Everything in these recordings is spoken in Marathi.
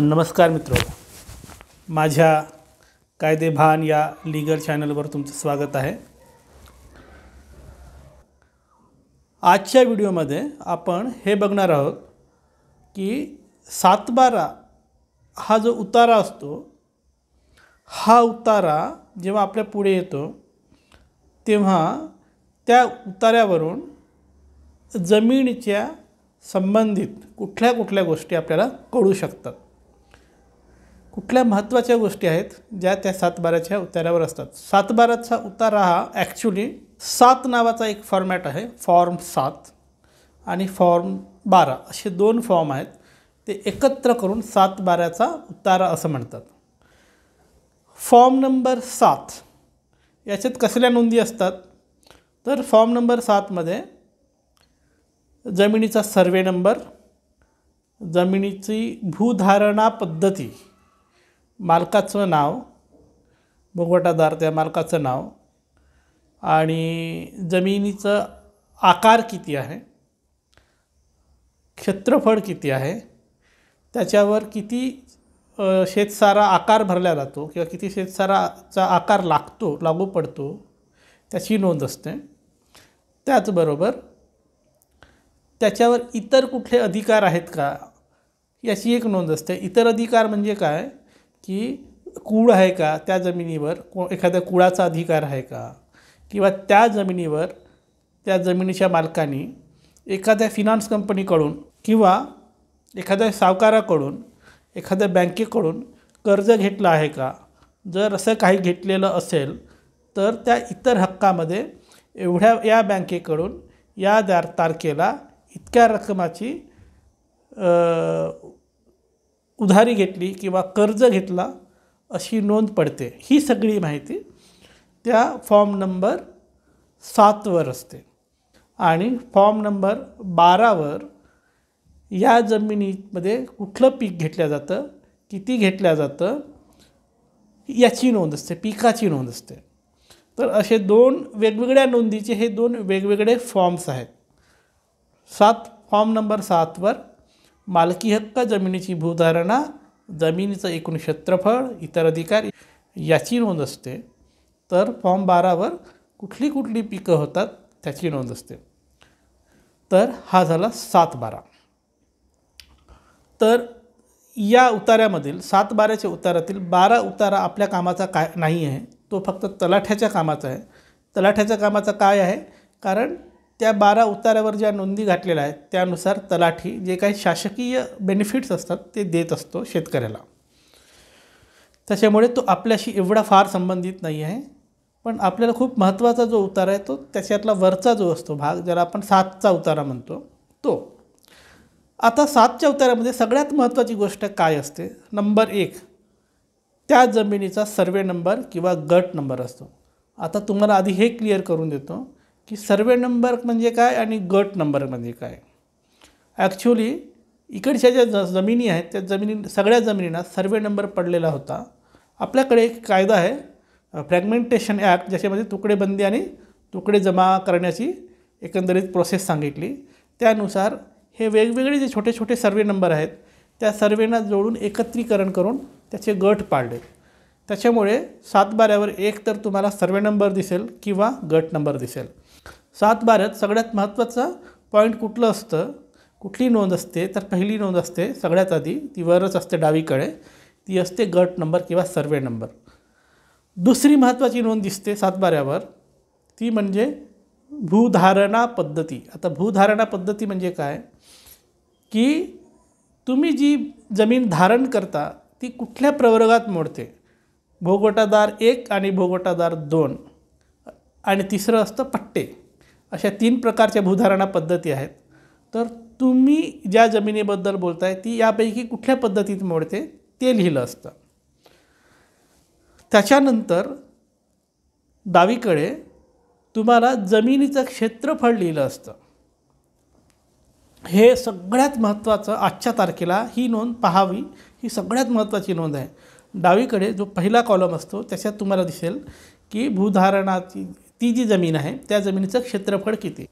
नमस्कार मित्र माझ्या कायदेभान या लीगल चॅनलवर तुमचं स्वागत आहे आजच्या व्हिडिओमध्ये आपण हे बघणार आहोत की सातबारा हा जो उतारा असतो हा उतारा जेव्हा आपल्या पुढे येतो तेव्हा त्या उतार्यावरून जमिनीच्या संबंधित कुठल्या कुठल्या गोष्टी आपल्याला कळू शकतात कुठल्या महत्त्वाच्या गोष्टी आहेत ज्या त्या सातबाराच्या उतारावर असतात सातबाराचा उतारा हा ॲक्च्युली सात नावाचा एक फॉर्मॅट आहे फॉर्म सात आणि फॉर्म बारा असे दोन फॉर्म आहेत ते एकत्र करून सात बाराचा उतारा असं म्हणतात फॉर्म नंबर सात याच्यात कसल्या नोंदी असतात तर फॉर्म नंबर सातमध्ये जमिनीचा सर्वे नंबर जमिनीची भूधारणा पद्धती मालकाचं नाव भोगवटादार त्या मालकाचं नाव आणि जमिनीचं आकार किती आहे क्षेत्रफळ किती आहे त्याच्यावर किती शेतसारा आकार भरला जातो किंवा किती शेतसाराचा आकार लागतो लागू पडतो त्याची नोंद असते त्याचबरोबर त्याच्यावर इतर कुठले अधिकार आहेत का याची एक नोंद असते इतर अधिकार म्हणजे काय की कूळ आहे का त्या जमिनीवर को एखाद्या कुळाचा अधिकार आहे का किंवा त्या जमिनीवर त्या जमिनीच्या मालकाने एखाद्या फिनान्स कंपनीकडून किंवा एखाद्या सावकाराकडून एखाद्या बँकेकडून कर्ज घेतलं आहे का जर असं काही घेतलेलं असेल तर त्या इतर हक्कामध्ये एवढ्या या बँकेकडून या दार तारखेला इतक्या रकमाची उधारी घेतली किंवा कर्ज घेतला अशी नोंद पडते ही सगळी माहिती त्या फॉर्म नंबर सातवर असते आणि फॉर्म नंबर बारावर या जमिनीमध्ये कुठलं पीक घेतलं जातं किती घेतलं जातं याची नोंद असते पिकाची नोंद असते तर असे दोन वेगवेगळ्या नोंदीचे हे दोन वेगवेगळे फॉर्म्स आहेत सात फॉर्म नंबर सातवर मालकी हक्क जमिनीची भूधारणा जमिनीचं एकूण क्षेत्रफळ इतर अधिकार याची नोंद असते तर फॉर्म बारावर कुठली कुठली पिकं होतात त्याची नोंद असते तर हा झाला सात बारा तर या उताऱ्यामधील सात बाराच्या उतारातील बारा उतारा आपल्या कामाचा काय नाही आहे तो फक्त तलाठ्याच्या कामाचा आहे तलाठ्याच्या कामाचा काय आहे कारण त्या बारा उतारावर ज्या नोंदी घातलेल्या आहेत त्यानुसार तलाठी जे काही शासकीय बेनिफिट्स असतात ते देत असतो शेतकऱ्याला त्याच्यामुळे तो आपल्याशी एवढा फार संबंधित नाही आहे पण आपल्याला खूप महत्त्वाचा जो उतारा आहे तो त्याच्यातला वरचा जो असतो भाग ज्याला आपण सातचा उतारा म्हणतो तो आता सातच्या उतारामध्ये सगळ्यात महत्त्वाची गोष्ट काय असते नंबर एक त्या जमिनीचा सर्वे नंबर किंवा गट नंबर असतो आता तुम्हाला आधी हे क्लिअर करून देतो की सर्वे नंबर म्हणजे काय आणि गट नंबर म्हणजे काय ॲक्च्युली इकडच्या ज्या ज जमिनी आहेत त्या जमिनी सगळ्या जमिनींना सर्वे नंबर पडलेला होता आपल्याकडे एक कायदा आहे फ्रॅगमेंटेशन ॲक्ट ज्याच्यामध्ये तुकडेबंदी आणि तुकडे जमा करण्याची एकंदरीत प्रोसेस सांगितली त्यानुसार हे वेगवेगळे जे छोटे छोटे सर्वे नंबर आहेत त्या सर्वेना जोडून एकत्रीकरण करून त्याचे गट पाडले त्याच्यामुळे सात एक तर तुम्हाला सर्वे नंबर दिसेल किंवा गट नंबर दिसेल सात बारात सगळ्यात महत्त्वाचा पॉईंट कुठलं असतं कुठली नोंद असते तर पहिली नोंद असते सगळ्यात आधी ती वरच असते डावीकडे ती असते गट नंबर किंवा सर्वे नंबर दुसरी महत्त्वाची नोंद दिसते सातबाऱ्यावर ती म्हणजे भूधारणा पद्धती आता भूधारणा पद्धती म्हणजे काय की तुम्ही जी जमीन धारण करता ती कुठल्या प्रवर्गात मोडते भोगोटादार एक आणि भोगोटादार दोन आणि तिसरं असतं पट्टे अशा तीन प्रकारच्या भूधारणा पद्धती आहेत तर तुम्ही ज्या जमिनीबद्दल बोलताय ती यापैकी कुठल्या पद्धतीत मोडते ते लिहिलं असतं त्याच्यानंतर डावीकडे तुम्हाला जमिनीचं क्षेत्रफळ लिहिलं असतं हे सगळ्यात महत्त्वाचं आजच्या तारखेला ही नोंद पहावी ही सगळ्यात महत्त्वाची नोंद आहे डावीकडे जो पहिला कॉलम असतो त्याच्यात तुम्हाला दिसेल की भूधारणाची ती जी जमीन आहे त्या जमिनीचं क्षेत्रफळ किती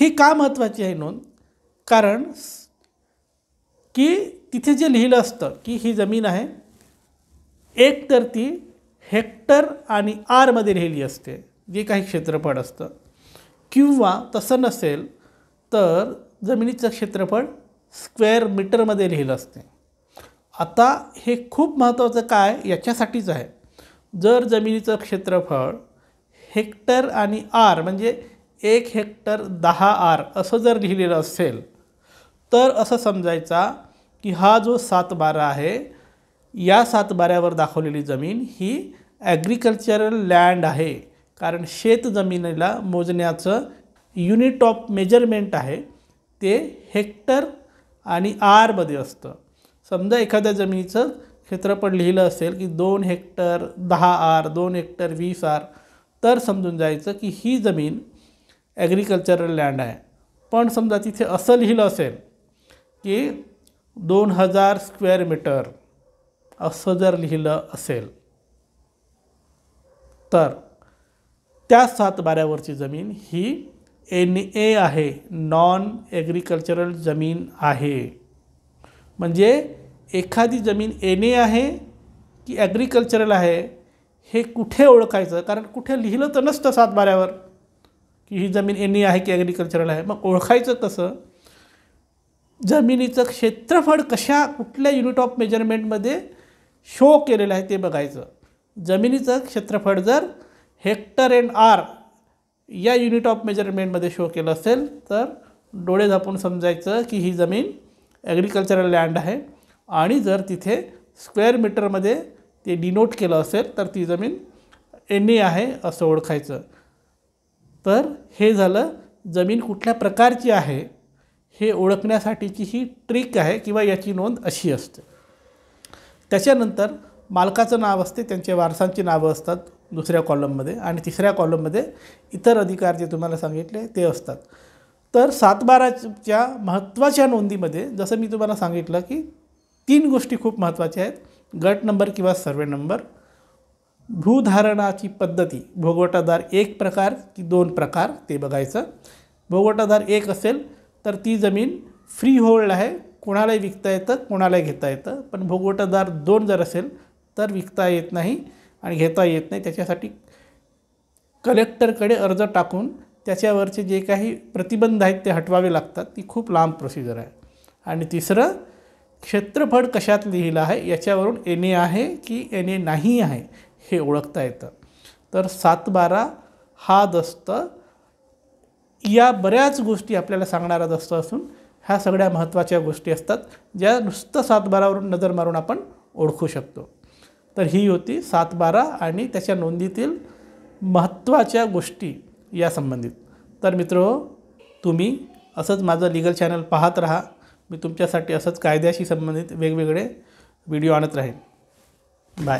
ही का महत्त्वाची आहे नोंद कारण की तिथे जे लिहिलं असतं की ही जमीन आहे एक तर ती हेक्टर आणि आरमध्ये लिहिली असते जे काही क्षेत्रफळ असतं किंवा तसं नसेल तर जमिनीचं क्षेत्रफळ स्क्वेअर मीटरमध्ये लिहिलं असते आता हे खूप महत्त्वाचं काय याच्यासाठीच आहे जर जमिनीचं क्षेत्रफळ हेक्टर आणि आर म्हणजे एक हेक्टर दहा आर असं जर लिहिलेलं असेल तर असं समजायचा की हा जो सातबारा आहे या सातबाऱ्यावर दाखवलेली जमीन ही ॲग्रिकल्चरल लँड आहे कारण शेत जमिनीला मोजण्याचं युनिट ऑफ मेजरमेंट आहे ते हेक्टर आणि आरमध्ये असतं समजा एखाद्या जमिनीचं क्षेत्रफळ लिहिलं असेल की दोन हेक्टर दहा आर दोन हेक्टर वीस आर तर समजून जायचं की ही जमीन ॲग्रिकल्चरल लँड आहे पण समजा तिथे असं लिहिलं असेल की दोन हजार स्क्वेअर मीटर असं जर लिहिलं असेल तर त्या बाऱ्यावरची जमीन ही एन ए आहे नॉन ॲग्रिकल्चरल जमीन आहे म्हणजे एखादी जमीन एन ए आहे की ॲग्रिकल्चरल आहे हे कुठे ओळखायचं कारण कुठे लिहिलं तर नसतं सातबाऱ्यावर की ही जमीन एनी आहे की ॲग्रिकल्चरल आहे मग ओळखायचं कसं जमिनीचं क्षेत्रफळ कशा कुठल्या युनिट ऑफ मेजरमेंटमध्ये शो केलेलं आहे ते बघायचं जमिनीचं क्षेत्रफळ जर हेक्टर अँड आर या युनिट ऑफ मेजरमेंटमध्ये शो केलं असेल तर डोळे झापून समजायचं की ही जमीन ॲग्रिकल्चरल लँड आहे आणि जर तिथे स्क्वेअर मीटरमध्ये ते डिनोट केलं असेल तर ती जमीन एन ए आहे असं ओळखायचं तर हे झालं जमीन कुठल्या प्रकारची आहे हे ओळखण्यासाठीची ही ट्रिक आहे किंवा याची नोंद अशी असते त्याच्यानंतर मालकाचं नाव असते त्यांच्या वारसांची नावं असतात दुसऱ्या कॉलममध्ये आणि तिसऱ्या कॉलममध्ये इतर अधिकार जे तुम्हाला सांगितले ते असतात तर सातबाराच्या महत्त्वाच्या नोंदीमध्ये जसं मी तुम्हाला सांगितलं की तीन गोष्टी खूप महत्त्वाच्या आहेत गट नंबर किंवा सर्वे नंबर भूधारणाची पद्धती भोगवटादार एक प्रकार की दोन प्रकार ते बघायचं भोगवटादार एक असेल तर ती जमीन फ्री होल्ड आहे कोणालाही विकता येतं कोणालाही घेता येतं पण भोगवटादार दोन जर असेल तर विकता येत नाही आणि घेता येत नाही त्याच्यासाठी कलेक्टरकडे अर्ज टाकून त्याच्यावरचे जे काही प्रतिबंध आहेत ते हटवावे लागतात ती खूप लांब प्रोसिजर आहे आणि तिसरं क्षेत्रफळ कशात लिहिलं आहे याच्यावरून एन ए आहे की एन ए नाही आहे हे ओळखता येतं तर सात बारा हा दस्त या बऱ्याच गोष्टी आपल्याला सांगणारा दस्त असून ह्या सगळ्या महत्त्वाच्या गोष्टी असतात ज्या नुसतं सातबारावरून नजर मारून आपण ओळखू शकतो तर ही होती सातबारा आणि त्याच्या नोंदीतील महत्त्वाच्या गोष्टी या संबंधित तर मित्र तुम्ही असंच माझं लिगल चॅनल पाहत राहा मी तुमच्यासाठी असंच कायद्याशी संबंधित वेगवेगळे व्हिडिओ आणत राहीन बाय